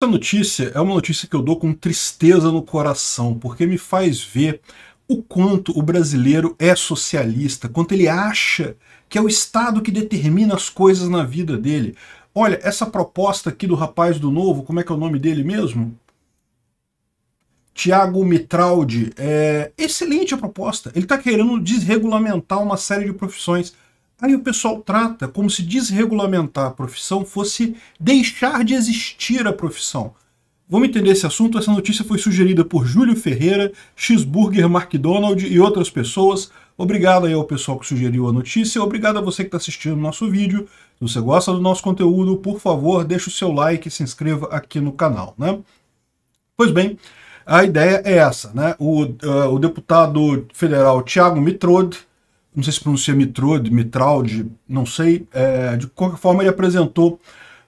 Essa notícia é uma notícia que eu dou com tristeza no coração, porque me faz ver o quanto o brasileiro é socialista, quanto ele acha que é o Estado que determina as coisas na vida dele. Olha, essa proposta aqui do rapaz do Novo, como é que é o nome dele mesmo? Tiago Mitraldi, é excelente a proposta. Ele está querendo desregulamentar uma série de profissões. Aí o pessoal trata como se desregulamentar a profissão fosse deixar de existir a profissão. Vamos entender esse assunto? Essa notícia foi sugerida por Júlio Ferreira, Xburger McDonald e outras pessoas. Obrigado aí ao pessoal que sugeriu a notícia. Obrigado a você que está assistindo o nosso vídeo. Se você gosta do nosso conteúdo, por favor, deixe o seu like e se inscreva aqui no canal. Né? Pois bem, a ideia é essa. Né? O, uh, o deputado federal Tiago Mitrode não sei se pronuncia Mitrode, Mitraude, não sei. É, de qualquer forma, ele apresentou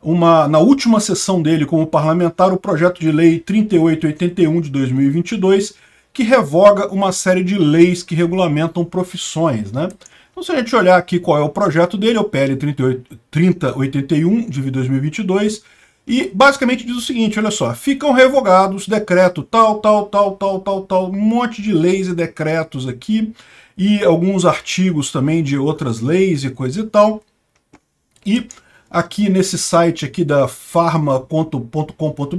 uma, na última sessão dele como parlamentar o projeto de lei 3881 de 2022, que revoga uma série de leis que regulamentam profissões. Né? Então, se a gente olhar aqui qual é o projeto dele, é o PL 38, 3081 de 2022 e basicamente diz o seguinte, olha só, ficam revogados decreto tal, tal, tal, tal, tal, tal, um monte de leis e decretos aqui, e alguns artigos também de outras leis e coisa e tal. E aqui nesse site aqui da farma.com.br,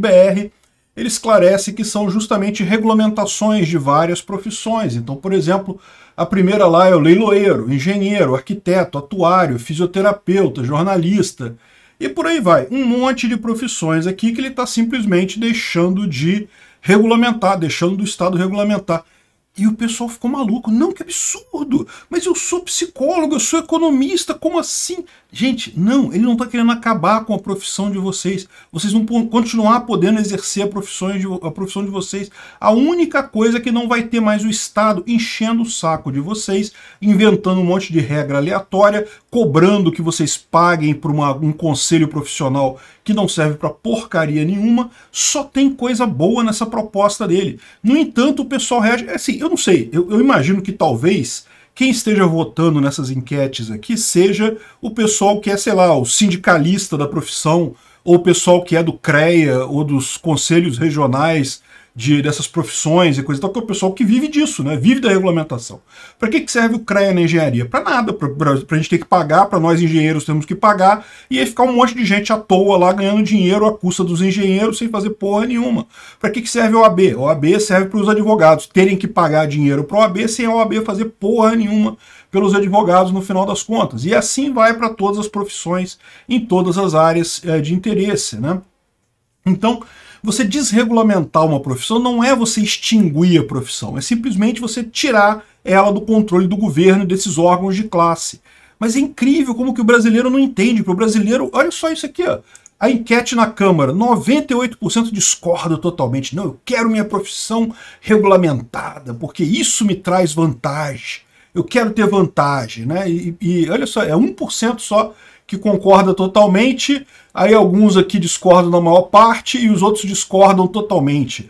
ele esclarece que são justamente regulamentações de várias profissões. Então, por exemplo, a primeira lá é o leiloeiro, engenheiro, arquiteto, atuário, fisioterapeuta, jornalista, e por aí vai. Um monte de profissões aqui que ele está simplesmente deixando de regulamentar, deixando do Estado regulamentar. E o pessoal ficou maluco. Não, que absurdo! Mas eu sou psicólogo, eu sou economista, como assim? Gente, não, ele não está querendo acabar com a profissão de vocês. Vocês vão continuar podendo exercer a profissão, de, a profissão de vocês. A única coisa é que não vai ter mais o Estado enchendo o saco de vocês, inventando um monte de regra aleatória, cobrando que vocês paguem por uma, um conselho profissional que não serve para porcaria nenhuma, só tem coisa boa nessa proposta dele. No entanto, o pessoal reage. É assim, eu não sei, eu, eu imagino que talvez quem esteja votando nessas enquetes aqui seja o pessoal que é, sei lá, o sindicalista da profissão, ou o pessoal que é do CREA, ou dos conselhos regionais de, dessas profissões e coisa e tal, que é o pessoal que vive disso, né? Vive da regulamentação. Para que, que serve o CREA na engenharia? Para nada, para a gente ter que pagar, para nós engenheiros temos que pagar, e aí ficar um monte de gente à toa lá ganhando dinheiro à custa dos engenheiros sem fazer porra nenhuma. Para que, que serve o AB? O AB serve para os advogados terem que pagar dinheiro para o AB sem o AB fazer porra nenhuma pelos advogados no final das contas. E assim vai para todas as profissões, em todas as áreas é, de interesse, né? Então, você desregulamentar uma profissão não é você extinguir a profissão, é simplesmente você tirar ela do controle do governo e desses órgãos de classe. Mas é incrível como que o brasileiro não entende. Para o brasileiro, olha só isso aqui, ó. A enquete na Câmara, 98% discorda totalmente. Não, eu quero minha profissão regulamentada, porque isso me traz vantagem. Eu quero ter vantagem, né? E, e olha só, é 1% só que concorda totalmente, aí alguns aqui discordam na maior parte e os outros discordam totalmente.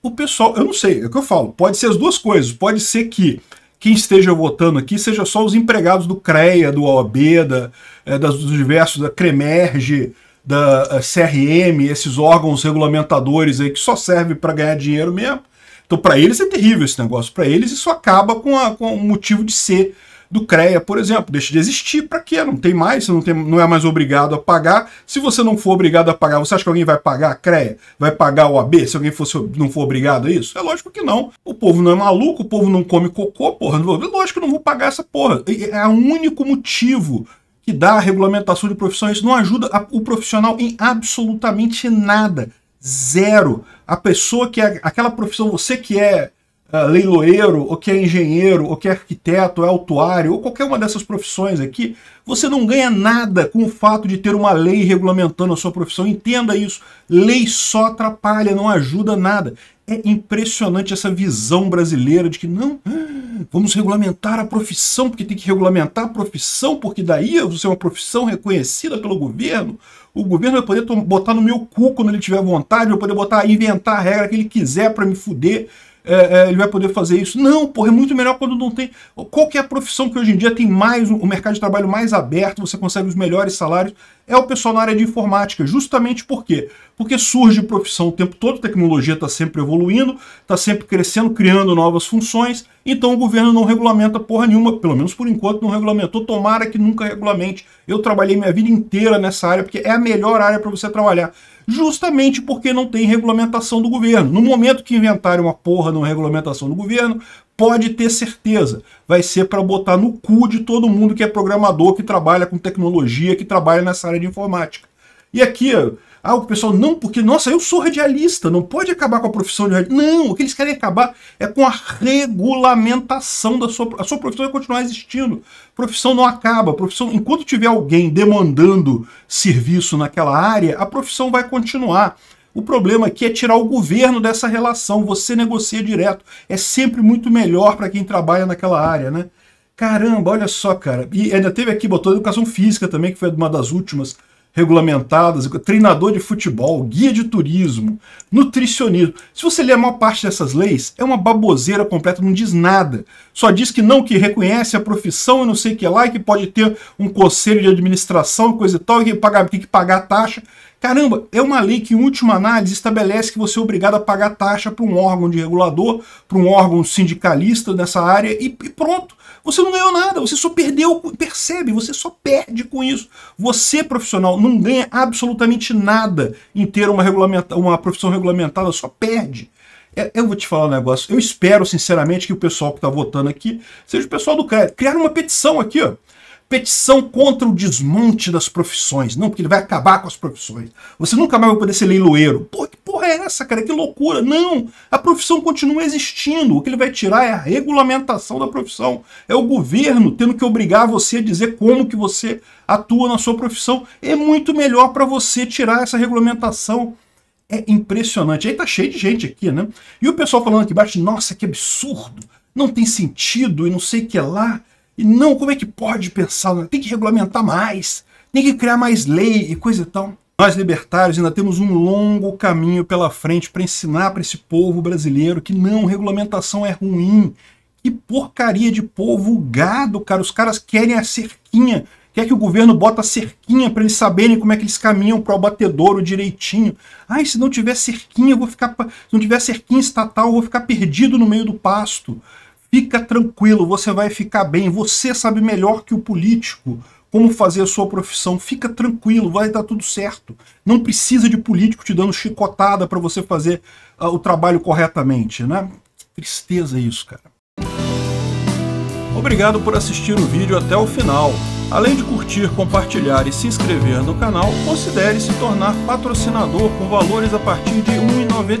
O pessoal, eu não sei, é o que eu falo, pode ser as duas coisas, pode ser que quem esteja votando aqui seja só os empregados do CREA, do OAB, da, é, das, dos diversos, da CREMERGE, da é, CRM, esses órgãos regulamentadores aí que só servem para ganhar dinheiro mesmo. Então, para eles é terrível esse negócio. Para eles, isso acaba com, com o motivo de ser do CREA, por exemplo, deixa de existir, para quê? Não tem mais, você não, tem, não é mais obrigado a pagar. Se você não for obrigado a pagar, você acha que alguém vai pagar a CREA? Vai pagar o AB se alguém fosse, não for obrigado a isso? É lógico que não. O povo não é maluco, o povo não come cocô, porra. Lógico que não vou pagar essa porra. É o único motivo que dá a regulamentação de profissões Isso não ajuda a, o profissional em absolutamente nada. Zero. A pessoa que é aquela profissão, você que é ah, leiloeiro, ou que é engenheiro, ou que é arquiteto, ou é autuário, ou qualquer uma dessas profissões aqui, você não ganha nada com o fato de ter uma lei regulamentando a sua profissão. Entenda isso. Lei só atrapalha, não ajuda nada. É impressionante essa visão brasileira de que não, ah, vamos regulamentar a profissão, porque tem que regulamentar a profissão, porque daí você é uma profissão reconhecida pelo governo. O governo vai poder botar no meu cu quando ele tiver vontade, vai poder botar, inventar a regra que ele quiser para me fuder é, é, ele vai poder fazer isso. Não, porra, é muito melhor quando não tem. Qual que é a profissão que hoje em dia tem mais, o mercado de trabalho mais aberto, você consegue os melhores salários? É o pessoal na área de informática, justamente por quê? porque surge profissão o tempo todo, tecnologia está sempre evoluindo, está sempre crescendo, criando novas funções, então o governo não regulamenta porra nenhuma, pelo menos por enquanto não regulamentou, tomara que nunca regulamente. Eu trabalhei minha vida inteira nessa área, porque é a melhor área para você trabalhar, justamente porque não tem regulamentação do governo. No momento que inventarem uma porra numa regulamentação do governo, pode ter certeza, vai ser para botar no cu de todo mundo que é programador, que trabalha com tecnologia, que trabalha nessa área de informática. E aqui, ah, o pessoal, não, porque, nossa, eu sou radialista, não pode acabar com a profissão de radialista. Não, o que eles querem acabar é com a regulamentação da sua... A sua profissão vai continuar existindo. A profissão não acaba. A profissão, enquanto tiver alguém demandando serviço naquela área, a profissão vai continuar. O problema aqui é tirar o governo dessa relação, você negocia direto. É sempre muito melhor para quem trabalha naquela área, né? Caramba, olha só, cara. E ainda teve aqui, botou educação física também, que foi uma das últimas regulamentadas, treinador de futebol, guia de turismo, nutricionista Se você ler a maior parte dessas leis, é uma baboseira completa, não diz nada. Só diz que não, que reconhece a profissão e não sei o que lá, e que pode ter um conselho de administração, coisa e tal, e que paga, tem que pagar taxa. Caramba, é uma lei que, em última análise, estabelece que você é obrigado a pagar taxa para um órgão de regulador, para um órgão sindicalista nessa área e, e pronto. Você não ganhou nada, você só perdeu, percebe? Você só perde com isso. Você, profissional, não ganha absolutamente nada em ter uma, regulamenta uma profissão regulamentada, só perde. É, eu vou te falar um negócio. Eu espero, sinceramente, que o pessoal que está votando aqui seja o pessoal do CREA. Criar uma petição aqui, ó petição contra o desmonte das profissões. Não, porque ele vai acabar com as profissões. Você nunca mais vai poder ser leiloeiro. Pô, que porra é essa, cara? Que loucura. Não, a profissão continua existindo. O que ele vai tirar é a regulamentação da profissão. É o governo tendo que obrigar você a dizer como que você atua na sua profissão. É muito melhor para você tirar essa regulamentação é impressionante. Aí tá cheio de gente aqui, né? E o pessoal falando aqui embaixo, nossa, que absurdo, não tem sentido e não sei o que lá. E não, como é que pode pensar? Tem que regulamentar mais, tem que criar mais lei e coisa e tal. Nós libertários ainda temos um longo caminho pela frente para ensinar para esse povo brasileiro que não, regulamentação é ruim. Que porcaria de povo gado, cara. Os caras querem a cerquinha. Quer que o governo bota a cerquinha para eles saberem como é que eles caminham para o batedouro direitinho. Ai, se não tiver cerquinha, eu vou ficar. Se não tiver cerquinha estatal, eu vou ficar perdido no meio do pasto. Fica tranquilo, você vai ficar bem. Você sabe melhor que o político como fazer a sua profissão. Fica tranquilo, vai dar tudo certo. Não precisa de político te dando chicotada para você fazer uh, o trabalho corretamente, né? Tristeza isso, cara. Obrigado por assistir o vídeo até o final. Além de curtir, compartilhar e se inscrever no canal, considere se tornar patrocinador com valores a partir de R$ 1,99